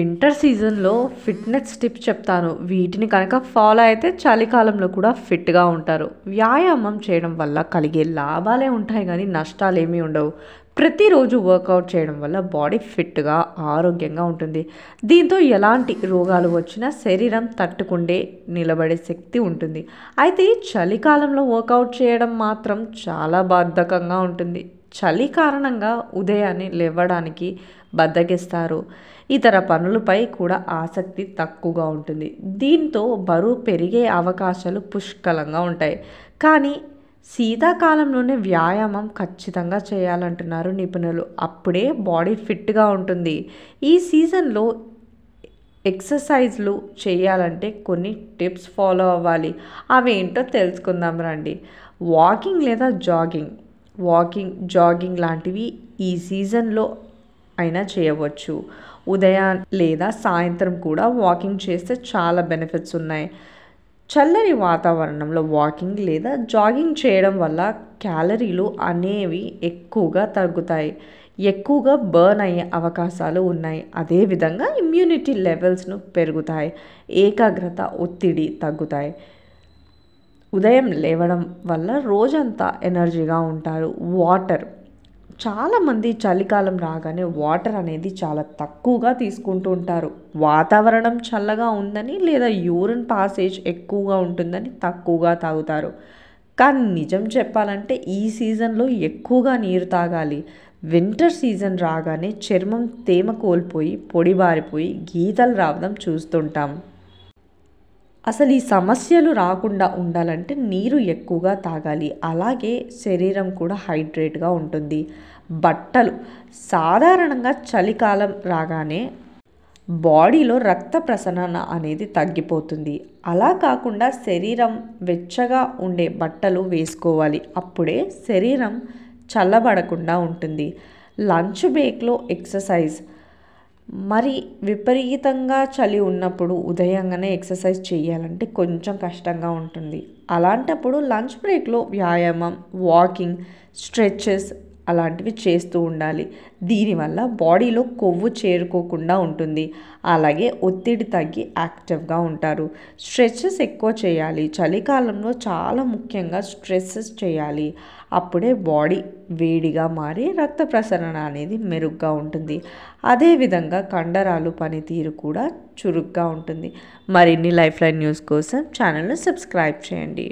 winter సీజన్లో fitness tips చెప్తాను వీటిని కనుక ఫాలో అయితే చలికాలంలో కూడా ఫిట్గా ఉంటారు వ్యాయామం చేయడం వల్ల కలిగే లాభాలే ఉంటాయి కానీ నష్టాలు ఏమీ ఉండవు ప్రతిరోజు వర్కౌట్ చేయడం వల్ల బాడీ ఫిట్గా ఆరోగ్యంగా ఉంటుంది దీంతో ఎలాంటి రోగాలు వచ్చినా శరీరం తట్టుకుండే నిలబడే శక్తి ఉంటుంది అయితే చలికాలంలో వర్కౌట్ చేయడం మాత్రం చాలా బాధకంగా ఉంటుంది చలి కారణంగా ఉదయాన్నే లేవడానికి బద్దగిస్తారు ఇతర పనులపై కూడా ఆసక్తి తక్కువగా ఉంటుంది దీంతో బరువు పెరిగే అవకాశాలు పుష్కలంగా ఉంటాయి కానీ శీతాకాలంలోనే వ్యాయామం ఖచ్చితంగా చేయాలంటున్నారు నిపుణులు అప్పుడే బాడీ ఫిట్గా ఉంటుంది ఈ సీజన్లో ఎక్సర్సైజ్లు చేయాలంటే కొన్ని టిప్స్ ఫాలో అవ్వాలి అవేంటో తెలుసుకుందాం రండి వాకింగ్ లేదా జాగింగ్ వాకింగ్ జాగింగ్ లాంటివి ఈ సీజన్లో అయినా చేయవచ్చు ఉదయం లేదా సాయంత్రం కూడా వాకింగ్ చేస్తే చాలా బెనిఫిట్స్ ఉన్నాయి చల్లని వాతావరణంలో వాకింగ్ లేదా జాగింగ్ చేయడం వల్ల క్యాలరీలు అనేవి ఎక్కువగా తగ్గుతాయి ఎక్కువగా బర్న్ అయ్యే అవకాశాలు ఉన్నాయి అదేవిధంగా ఇమ్యూనిటీ లెవెల్స్ను పెరుగుతాయి ఏకాగ్రత ఒత్తిడి తగ్గుతాయి ఉదయం లేవడం వల్ల రోజంతా ఎనర్జీగా ఉంటారు వాటర్ చాలామంది చలికాలం రాగానే వాటర్ అనేది చాలా తక్కువగా తీసుకుంటూ ఉంటారు వాతావరణం చల్లగా ఉందని లేదా యూరిన్ పాసేజ్ ఎక్కువగా ఉంటుందని తక్కువగా తాగుతారు కానీ నిజం చెప్పాలంటే ఈ సీజన్లో ఎక్కువగా నీరు తాగాలి వింటర్ సీజన్ రాగానే చర్మం తేమ కోల్పోయి పొడిబారిపోయి గీతలు రావడం చూస్తుంటాం అసలు ఈ సమస్యలు రాకుండా ఉండాలంటే నీరు ఎక్కువగా తాగాలి అలాగే శరీరం కూడా హైడ్రేట్గా ఉంటుంది బట్టలు సాధారణంగా చలికాలం రాగానే బాడీలో రక్త ప్రసరణ అనేది తగ్గిపోతుంది అలా కాకుండా శరీరం వెచ్చగా ఉండే బట్టలు వేసుకోవాలి అప్పుడే శరీరం చల్లబడకుండా ఉంటుంది లంచ్ బ్రేక్లో ఎక్సర్సైజ్ మరి విపరీతంగా చలి ఉన్నప్పుడు ఉదయంగానే ఎక్సర్సైజ్ చేయాలంటే కొంచెం కష్టంగా ఉంటుంది అలాంటప్పుడు లంచ్ బ్రేక్లో వ్యాయామం వాకింగ్ స్ట్రెచెస్ అలాంటివి చేస్తూ ఉండాలి దీనివల్ల బాడీలో కొవ్వు చేరుకోకుండా ఉంటుంది అలాగే ఒత్తిడి తగ్గి యాక్టివ్గా ఉంటారు స్ట్రెచ్చెస్ ఎక్కువ చేయాలి చలికాలంలో చాలా ముఖ్యంగా స్ట్రెస్సెస్ చేయాలి అప్పుడే బాడీ వేడిగా మారి రక్త ప్రసరణ అనేది మెరుగ్గా ఉంటుంది అదేవిధంగా కండరాలు పనితీరు కూడా చురుగ్గా ఉంటుంది మరిన్ని లైఫ్ లైన్ న్యూస్ కోసం ఛానల్ను సబ్స్క్రైబ్ చేయండి